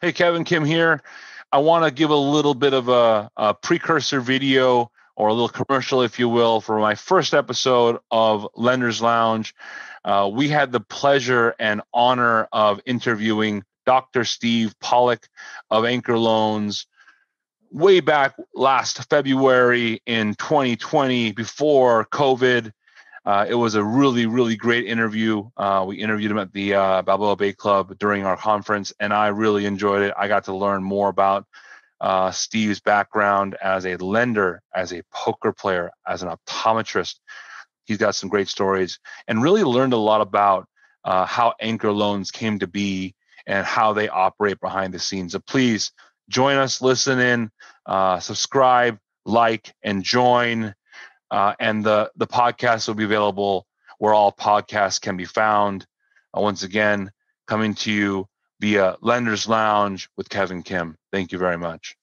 Hey, Kevin Kim here. I want to give a little bit of a, a, precursor video or a little commercial, if you will, for my first episode of Lenders Lounge. Uh, we had the pleasure and honor of interviewing Dr. Steve Pollock of Anchor Loans way back last February in 2020 before COVID uh, it was a really, really great interview. Uh, we interviewed him at the uh, Balboa Bay Club during our conference, and I really enjoyed it. I got to learn more about uh, Steve's background as a lender, as a poker player, as an optometrist. He's got some great stories and really learned a lot about uh, how anchor loans came to be and how they operate behind the scenes. So please join us, listen in, uh, subscribe, like, and join uh, and the, the podcast will be available where all podcasts can be found. Uh, once again, coming to you via Lenders Lounge with Kevin Kim. Thank you very much.